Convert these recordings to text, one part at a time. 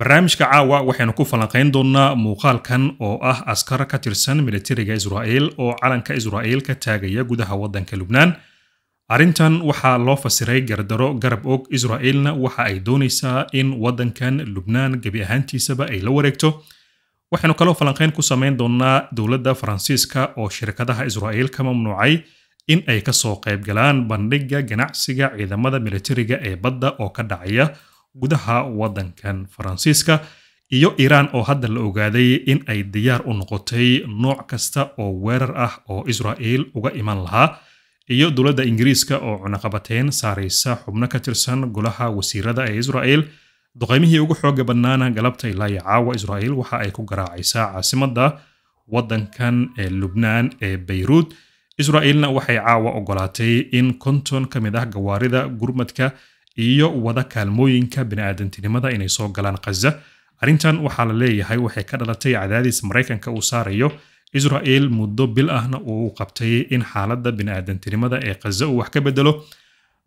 barnaamijka caawa waxaynu ku falanqayn doonnaa muuqaalkan oo ah askar ka tirsan militariga israa'el oo calanka israa'el ka taagaya gudaha waddanka lubnaan arrintan waxaa loo fasiray gardaro garab og israa'elna waxa ay doonaysaa in waddankan lubnaan gebi ahaantiisaba ay la wareegto waxaynu kaloo falanqayn ku samayn doonnaa dowladda faransiiska oo shirkadaha israa'el ka mamnuucay in ay ka soo qayb galaan bandhigga ganacsiga ciidamada militariga ee badda oo ka dhacaya gudaha waddankan faransiiska iyo iiraan oo hadda la ogaaday in ay diyaar u noqotay nooc kasta oo weerar ah oo israa'il uga iman lahaa iyo dowladda ingiriiska oo cunaqabateyn saaraysa xubno ka tirsan golaha wasiirada ee israa'il duqaymihii ugu xooga badnaana galabta ilaa iyo caawa israa'il waxa ay ku garaacaysaa caasimadda waddankan ee lubnaan ee bayruud israa'ilna waxay caawa ogolaatay in konton ka mid ah gawaarida gurmadka iyo wada kaalmooyinka bini'aadantinimada inay soo galaan khaza arrintan waxaa la leeyahay waxay ka dhalatay cadaadis maraykanka uu saarayo israa'il muddo bil ahna uu qabtay in xaaladda bini'aadantinimada ee khaza uu wax ka bedelo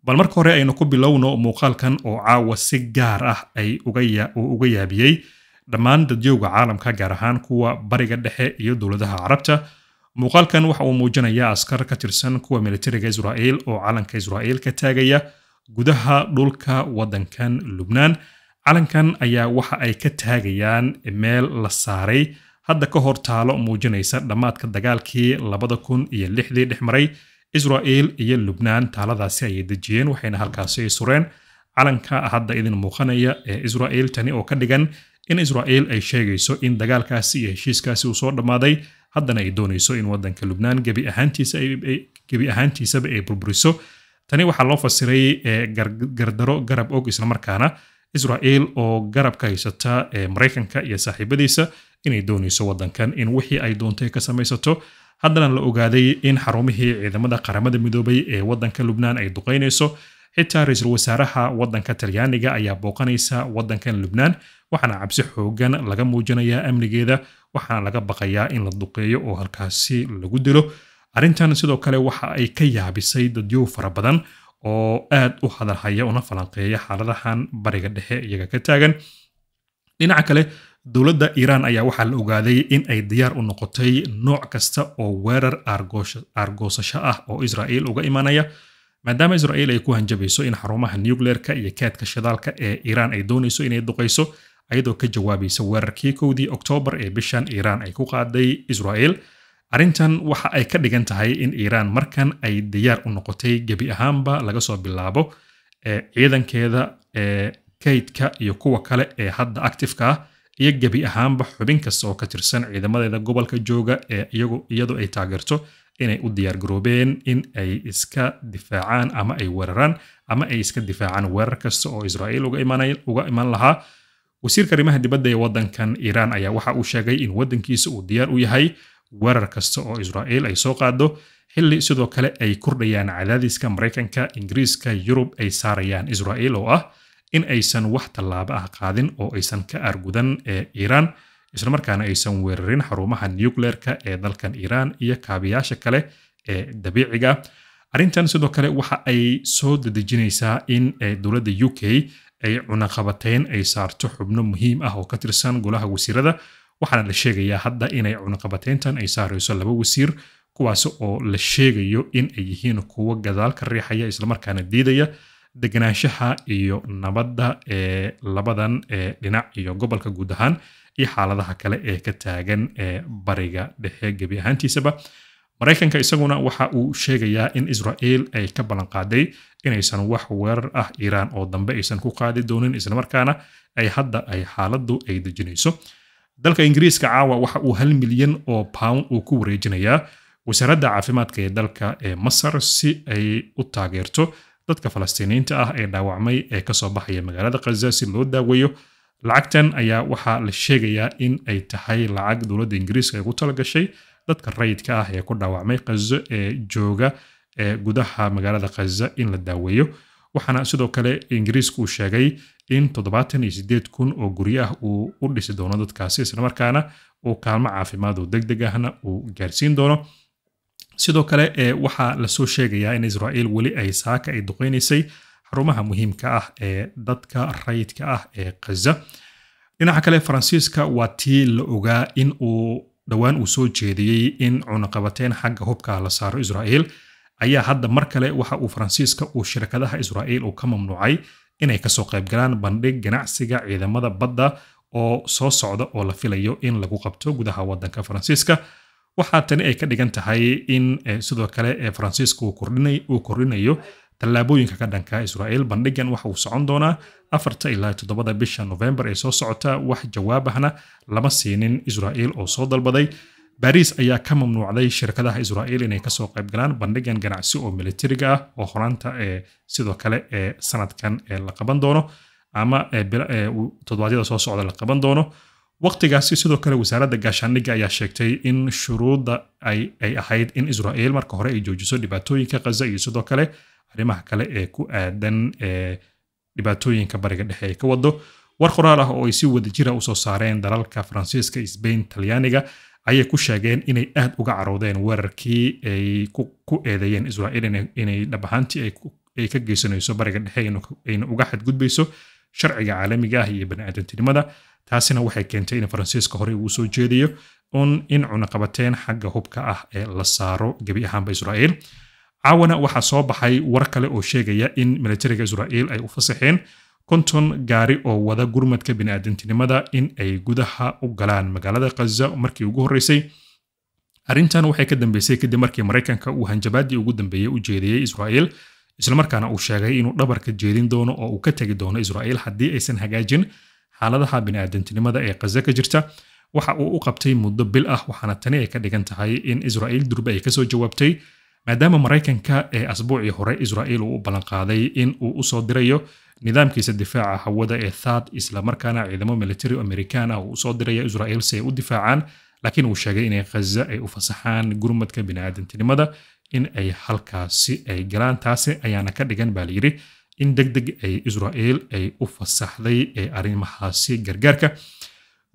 bal marka hore aynu ku bilowno muuqaalkan oo caawa si gaar ah ay uga yaabiyey dhammaan dadyoga caalamka gaar ahaan kuwa bariga dhexe iyo dowladaha carabta muuqaalkan waxa uu muujinayaa askar ka tirsan kuwa militariga israa'il oo calanka israa'il ka taagaya gudaha dhulka waddankan lubnaan calankan ayaa waxa ay ka taagayaan meel la saaray hadda ka hor taalo muujinaysa dhammaadka dagaalkii labada kun iyo lixdii dhex maray israa'il iyo lubnaan taaladaasi ayay dejiyeen waxayna halkaasi sureen calanka hadda idin muuqanaya ee israa'il tani oo ka dhigan in israa'il ay sheegayso in dagaalkaasi iyo heshiiskaasi uu soo dhammaaday haddana ay doonayso in waddanka lubnaan gebi ahaantiisaba ay burburiso tani waxaa loo fasiray eh, gardaro garab og islamarkaana israa'iil oo garabka haysata eh, maraykanka iyo saaxiibadiisa inay doonayso waddankan in wixii ay doontay ka samaysato haddana la ogaaday in xarumihii ciidamada qaramada midoobay ee waddanka lubnaan ay duqaynayso xitaa ra-iisul wasaaraha waddanka talyaaniga ayaa booqanaysa wadankan lubnaan waxaana cabsi xoogan laga muujinayaa amnigeeda waxaana laga baqayaa in la duqeeyo oo halkaasi lagu dilo arrintan sidoo kale waxa ay ka yaabisay dadyow fara badan oo aad u hadalhaya una falanqeeya xaaladahan bariga dhexe iyaga ka taagan dhinaca kale dowladda iiraan ayaa waxaa la ogaaday in ay diyaar u noqotay nooc kasta oo weerar aargoosasho ah oo israa'iil uga imaanaya maadaama israa'iil ay ku hanjabayso in xarumaha nucleerka iyo kaadka shidaalka ee iiraan ay doonayso inay duqayso ayadoo ka jawaabaysa weerarkii kowdii oktoobar ee bishan iiraan ay ku qaaday israa'iil arrintan waxa ay ka dhigan tahay in iiraan markan ay diyaar u noqotay gebi ahaanba laga soo bilaabo ciidankeeda kaydka iyo kuwa kale ee hadda actifeka ah iyo gebi ahaanba xubin kasta oo ka tirsan ciidamadeeda gobolka jooga ee iyadu ay taageerto inay u diyaar garoobeen in ay iska difaacaan ama ay weeraraan ama ay iska difaacaan weerar kasta oo israa'iil uga iman lahaa wasiirka arrimaha dibadda ee waddankan iiraan ayaa waxa uu sheegay in waddankiisa uu diyaar u yahay weerar kasta oo israa'il ay soo qaado xilli sidoo kale ay kordhayaan cadaadiska maraykanka ingiriiska yurub ay saarayaan israa'il oo ah in aysan wax tallaabo ah qaadin oo aysan ka argudan ee iiraan islamarkaana aysan weerarin xarumaha nukleerka ee dalkan iiraan iyo kaabiyaasha kale ee dabiiciga ah. arrintan sidoo kale waxa ay soo dadejinaysaa in dowladda u k ay cunaqabateyn ay saarto xubno muhiim ah oo ka tirsan golaha wasiirada waxaana la sheegayaa hadda inay cunuqabateyntan ay saarayso laba wasiir kuwaas oo la sheegayo in ay yihiin kuwo gadaalka riixaya islamarkaana diidaya degenaanshaha iyo nabadda ee labadan dhinac iyo gobolka guud ahaan iyo xaaladaha kale ee ka taagan bariga dhexe gebi ahaantiisaba maraykanka isaguna waxa uu sheegayaa in israa'iil ay ka ballanqaaday inaysan wax weerar ah iiraan oo dambe aysan ku qaadi doonin islamarkaana ay hadda ay xaaladdu ay dejinayso dalka ingiriiska caawa waxa uu hal milyan oo pound uu ku wareejinayaa wasaaradda caafimaadka ee dalka ee masar si ay u taageerto dadka falastiiniinta ah ee dhaawacmay ee kasoo baxaya magaalada khaza si loo daaweeyo lacagtan ayaa waxaa la sheegayaa in ay tahay lacag dowladda ingiriiska ay ku talagashay dadka rayidka ah ee ku dhaawacmay khazo ee jooga ee gudaha magaalada khaza in la daaweeyo waxaana sidoo kale ingiriisku uu sheegay in toddobaatan iyo sideed kun oo guryo ah uu u dhisi doono dadkaasi islamarkaana uu kaalmo caafimaad oo deg deg ahna uu gaarsiin doono sidoo kale ee waxaa lasoo sheegayaa in israa'iil weli ay saaka ay duqeynaysay xarumaha muhiimka ah ee dadka rayidka ah ee khaza dhinaca kale faransiiska waa tii la ogaa in uu dhowaan uu soo jeediyey in cunaqabateyn xagga hubka la saaro israa'iil ayaa hadda mar kale waxa uu faransiiska uu shirkadaha israa'iil uu ka mamnuucay inay kasoo qaybgalaan bandhig ganacsiga ciidamada badda oo soo socda oo la filayo in lagu qabto gudaha waddanka faransiiska waxaa tani ay ka dhigan tahay in eh, sidoo kale ee eh, faransiiska uu kordhinayo tallaabooyinka ka dhanka israa'iil bandhigan waxa uu socon doonaa afarta ilaa toddobada bisha novembar ee soo socota wax jawaabahna lama siinin israa'iil oo soo dalbaday baris ayaa ka mamnuucday shirkadaha israa'iil inay kasoo qaybgalaan bandhigan ganacsi oo militariga ah oo horaanta ee eh, sidoo kale ee eh, sanadkan eh, la qaban doono ama toddobaadyada soo socda la qaban doono waqtigaasi sidoo kale wasaaradda gaashaandhigga ayaa sheegtay in shuruudda ay ahayd in israa'iil marka hore ay joojiso dhibaatooyinka khaza iyo sidoo kale arrimaha kale ee ku aadan dhibaatooyinka bariga dhexe ay ka wado war qoraal ah oo ay si wadajira ah usoo saareen dalalka faransiiska sbain talyaaniga ayay ku sheegeen inay aad uga caroodeen weerarkii ay ku eedeeyeen israa'iil inay dhab ahaantii ay ka geysanayso bariga dhexe ayna uga xadgudbayso sharciga caalamiga ah iyo baniaadantinimada taasina waxay keentay in faransiiska horey uu soo jeediyo un in cunaqabateen xagga hubka ah ee la saaro gebi ahaanba israa'iil caawana waxaa soo baxay war kale oo sheegaya in militariga israa'iil ay u fasaxeen konton gaari oo wada gurmadka bini'aadantinimada in ay gudaha u galaan magaalada khaza markii ugu horreysay arrintan waxay ka dambeysay kadib markii maraykanka uu hanjabaadii ugu dambeeyey u jeediyey israa'iil islamarkaana uu sheegay inuu dhabarka jeedin doono oo uu ka tegi doono israa'iil haddii aysan hagaajin xaaladaha bini'aadantinimada ee khaza ka jirta waxa uu u qabtay muddo bil ah waxaana tani ay ka dhigan tahay in israa'iil durba ay kasoo jawaabtay maadaama maraykanka ee asbuucii hore israa'iil uu u ballanqaaday in uu usoo dirayo nidaamkiisa difaaca hawada ee thad isla markaana ciidamo military amerikaan ah uu usoo diraya israa'iil si ay u difaacaan laakiin uu sheegay inay khaza ay u fasaxaan gurmadka bini'aadantinimada in ay halkaasi ay galaan taasi ayaana ka dhigan baa layidhi in deg deg ay israa'iil ay u fasaxday ee arrimahaasi gargaarka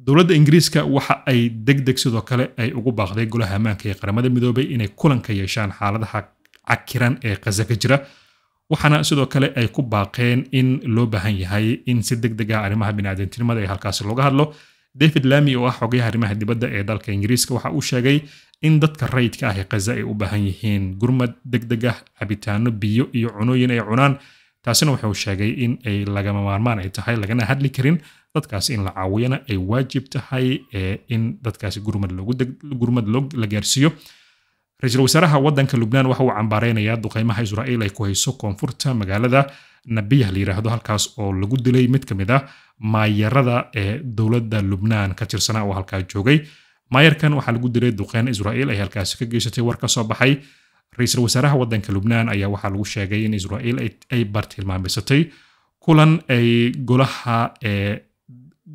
dowladda ingiriiska waxa ay deg deg sidoo kale ay ugu baaqday golaha ammaanka ee qaramada midoobay inay kulanka yeeshaan xaaladaha cakiran ee khaza ka jira waxaana sidoo kale ay ku baaqeen in loo baahan yahay in si deg deg ah arrimaha biniaadantinimada ee halkaasi looga hadlo david lami oo ah xogayaha arrimaha dibadda ee dalka ingiriiska waxa uu sheegay in dadka rayidka ah ee khaza ay u baahan yihiin gurmad deg deg ah cabitaano biyo iyo cunooyin ay cunaan taasina wuxuu sheegay in ay lagama maarmaan ay tahay lagana hadli karin dadkaasi in la caawiyana ay waajib tahay eh, in dadkaasi gurmad loogu gurmad la gaarsiiyo ra-iisul wasaaraha waddanka lubnaan waxa uu cambaareynaya duqeymaha israa'iil ay ku hayso koonfurta magaalada nabiyah la yidhaahdo halkaas oo lagu dilay mid ka mid ah maayarada ee dowladda lubnaan ka tirsanaa oo halkaa joogay maayarkan waxaa lagu dilay duqeyn israa'iil ay halkaasi ka geysatay war ka soo baxay ra-iisul wasaaraha waddanka lubnaan ayaa waxaa lagu sheegay in israa'iil ay bartilmaamaysatay kulan ay golaha ee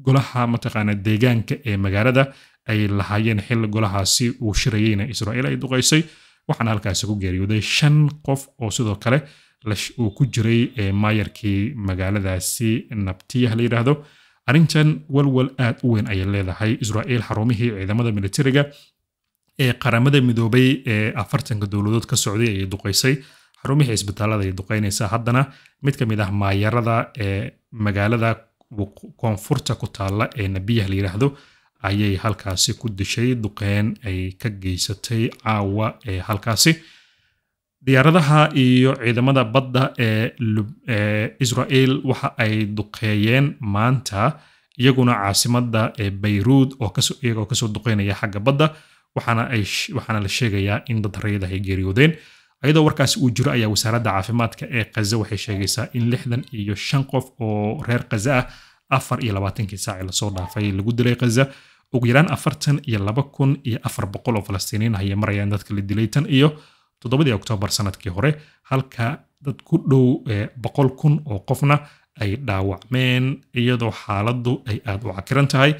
golaha mataqaana deegaanka ee magaalada ay lahaayeen xilli golahaasi uu shirayeyna israa'iil ay duqaysay waxaana halkaasi ku geeriyooday shan qof oo sidoo kale uu ku jiray maayarkii magaaladaasi nabtiyah la yidhaahdo arrintan walwal aad u weyn ayay leedahay israa'iil xarumihii ciidamada militariga ee qaramada midoobay ee afartanka dowladood ka socday ayay duqaysay xarumihii isbitaalada ayay duqaynaysaa haddana mid ka mid ah maayarada ee magaalada koonfurta ku taalla ee nabiyah la yidhaahdo ayay halkaasi ku dishay duqeen ay ka geysatay caawa ee halkaasi diyaaradaha iyo ciidamada badda ee israel waxa ay duqeeyeen maanta iyaguna caasimada ee bayruud iyagoo kasoo duqeynaya xagga badda waxaana la sheegayaa in dad rayada ay geeriyoodeen ayadoo warkaasi uu jiro ayaa wasaaradda caafimaadka ee kaza waxay sheegaysaa in lixdan iyo shan qof oo reer kaza ah afar iyo labaatankii saaci lasoo dhaafay lagu dilay kaza ugu yaraan afartan iyo laba kun iyo afar boqol oo falastiiniin ayay marayaan dadka la dilay tan iyo toddobadii oktoobar sanadkii hore halka dad ku dhow eh, boqol kun oo qofna ay dhaawacmeen iyadoo xaaladdu ay aad u cakiran tahay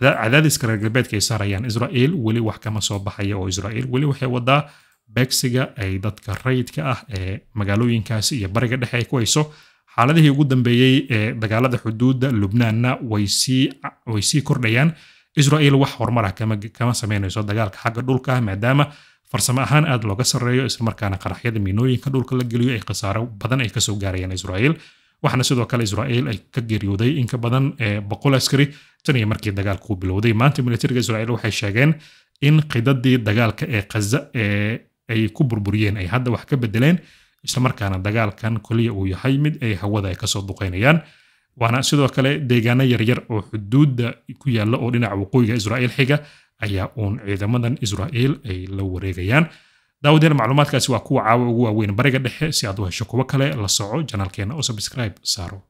cadaadiska reer galbeedka ay saarayaan israa'iil weli wax kama soo baxaya oo israa'iil weli waxay wadaa beegsiga ay dadka rayidka ah ee magaalooyinkaasi iyo bariga dhexe ay ku hayso xaaladihii ugu dambeeyey ee eh, dagaalada xuduudda lubnaanna way sii kordhayaan israel wax horumara ah kama samaynayso dagaalka xagga dhulka ah, maadaama farsamo ahaan aada looga sarreeyo islamarkaana qaraxyada miinooyinka dhulka la geliyo ay khasaaro badan ay kasoo gaarayaan israel waxaana sidoo kale israel ay ka geeriyooday inka badan eh, boqol askari tan iyo markii dagaalku bilowday maanta militariga israel waxay sheegeen in qidadii dagaalka ee khaza eh, ay ku burburiyeen ay hadda wax ka bedeleen islamarkaana dagaalkan koliya uu yahay mid ay hawada ay kasoo duqaynayaan waana sidoo kale deegaano yaryar oo xuduudda ku yaalla oo dhinaca waqooyiga israa'iil xiga ayaa uun ciidamadan israa'iil ay la wareegayaan daawadaena macluumaadkaasi waa kuwa caawa ugu waaweyn bariga dhexe si aad u hesho kuwo kale la soco janaalkeena oo subscribe saaro